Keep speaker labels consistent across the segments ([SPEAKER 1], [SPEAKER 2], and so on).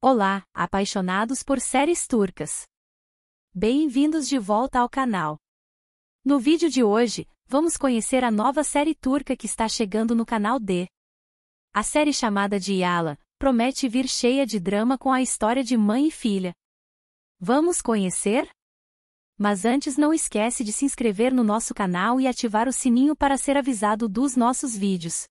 [SPEAKER 1] Olá, apaixonados por séries turcas! Bem-vindos de volta ao canal. No vídeo de hoje, vamos conhecer a nova série turca que está chegando no canal D. A série chamada de Yala promete vir cheia de drama com a história de mãe e filha. Vamos conhecer? Mas antes não esquece de se inscrever no nosso canal e ativar o sininho para ser avisado dos nossos vídeos.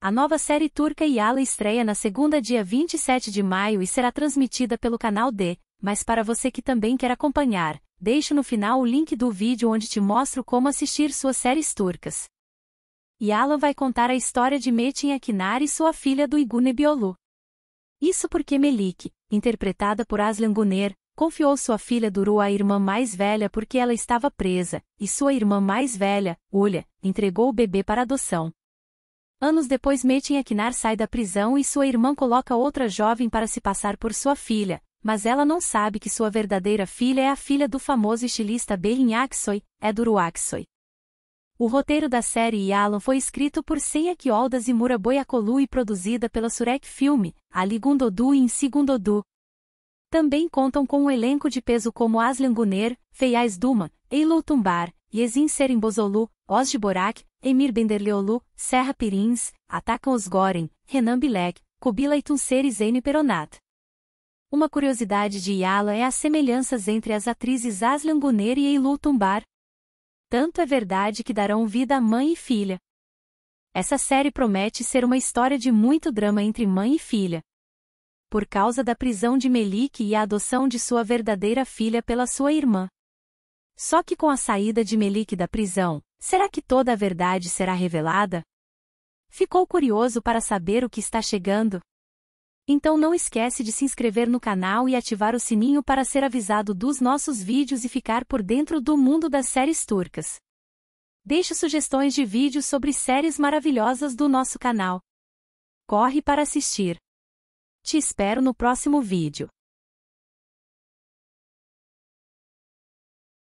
[SPEAKER 1] A nova série turca Yala estreia na segunda dia 27 de maio e será transmitida pelo canal D, mas para você que também quer acompanhar, deixo no final o link do vídeo onde te mostro como assistir suas séries turcas. Yala vai contar a história de Metin Akinar e sua filha do Igune Biolu. Isso porque Melik, interpretada por Aslan Guner, confiou sua filha Duru à irmã mais velha porque ela estava presa, e sua irmã mais velha, Ulha, entregou o bebê para adoção. Anos depois Metin Akinar sai da prisão e sua irmã coloca outra jovem para se passar por sua filha, mas ela não sabe que sua verdadeira filha é a filha do famoso estilista Berrin Aksoy, Eduru Aksoy. O roteiro da série Yalan foi escrito por Seiya Kioldas e Mura Boyakolu e produzida pela Surek Film, Ali Gundodu e Insigundodu. Também contam com um elenco de peso como Aslan Guner, Feiaz Duman, Eilou Tumbar, Yezin Serimbozolu, os de Borac, Emir Benderleolu, Serra Pirins, atacam os Goren, Renan Bilek, Kubila e Tuncer Peronat. Uma curiosidade de Yala é as semelhanças entre as atrizes Aslan Guner e Eilu Tumbar. Tanto é verdade que darão vida a mãe e filha. Essa série promete ser uma história de muito drama entre mãe e filha. Por causa da prisão de Melik e a adoção de sua verdadeira filha pela sua irmã. Só que com a saída de Melik da prisão, Será que toda a verdade será revelada? Ficou curioso para saber o que está chegando? Então não esquece de se inscrever no canal e ativar o sininho para ser avisado dos nossos vídeos e ficar por dentro do mundo das séries turcas. Deixe sugestões de vídeos sobre séries maravilhosas do nosso canal. Corre para assistir. Te espero no próximo vídeo.